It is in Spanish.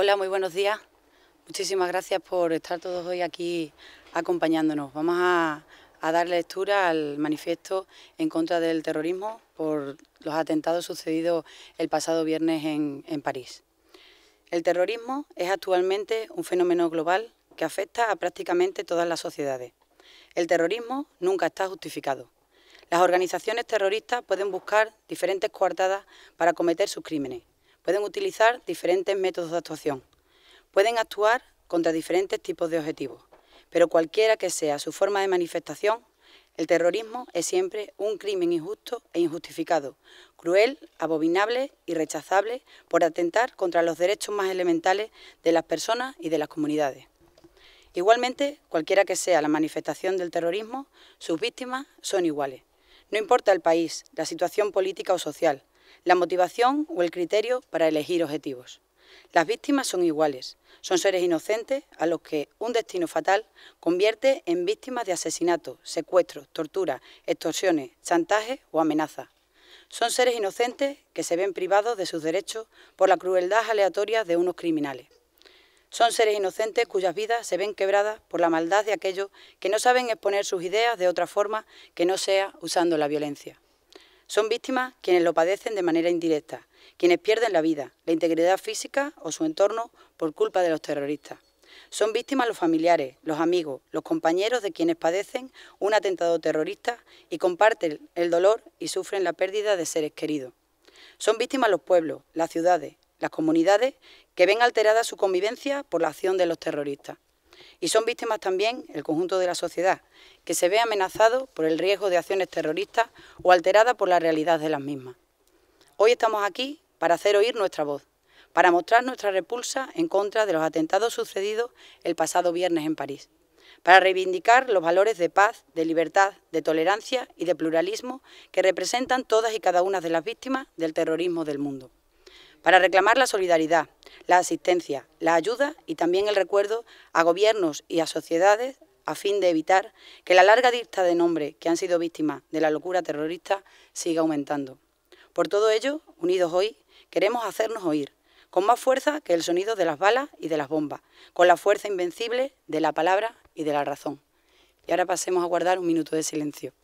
Hola, muy buenos días. Muchísimas gracias por estar todos hoy aquí acompañándonos. Vamos a, dar lectura al manifiesto en contra del terrorismo por los atentados sucedidos el pasado viernes en, en París. El terrorismo es actualmente un fenómeno global que afecta a prácticamente todas las sociedades. El terrorismo nunca está justificado. Las organizaciones terroristas pueden buscar diferentes coartadas para cometer sus crímenes, Pueden utilizar diferentes métodos de actuación. Pueden actuar contra diferentes tipos de objetivos, pero cualquiera que sea su forma de manifestación, el terrorismo es siempre un crimen injusto e injustificado, cruel, abominable y rechazable por atentar contra los derechos más elementales de las personas y de las comunidades. Igualmente, cualquiera que sea la manifestación del terrorismo, sus víctimas son iguales. No importa el país, la situación política o social, la motivación o el criterio para elegir objetivos. Las víctimas son iguales, son seres inocentes a los que un destino fatal convierte en víctimas de asesinatos, secuestros, tortura, extorsiones, chantajes o amenazas. Son seres inocentes que se ven privados de sus derechos por la crueldad aleatoria de unos criminales. Son seres inocentes cuyas vidas se ven quebradas por la maldad de aquellos que no saben exponer sus ideas de otra forma que no sea usando la violencia. Son víctimas quienes lo padecen de manera indirecta, quienes pierden la vida, la integridad física o su entorno por culpa de los terroristas. Son víctimas los familiares, los amigos, los compañeros de quienes padecen un atentado terrorista y comparten el dolor y sufren la pérdida de seres queridos. Son víctimas los pueblos, las ciudades, las comunidades que ven alterada su convivencia por la acción de los terroristas. Y son víctimas también el conjunto de la sociedad, que se ve amenazado por el riesgo de acciones terroristas o alterada por la realidad de las mismas. Hoy estamos aquí para hacer oír nuestra voz, para mostrar nuestra repulsa en contra de los atentados sucedidos el pasado viernes en París, para reivindicar los valores de paz, de libertad, de tolerancia y de pluralismo que representan todas y cada una de las víctimas del terrorismo del mundo para reclamar la solidaridad, la asistencia, la ayuda y también el recuerdo a gobiernos y a sociedades a fin de evitar que la larga lista de nombres que han sido víctimas de la locura terrorista siga aumentando. Por todo ello, unidos hoy, queremos hacernos oír, con más fuerza que el sonido de las balas y de las bombas, con la fuerza invencible de la palabra y de la razón. Y ahora pasemos a guardar un minuto de silencio.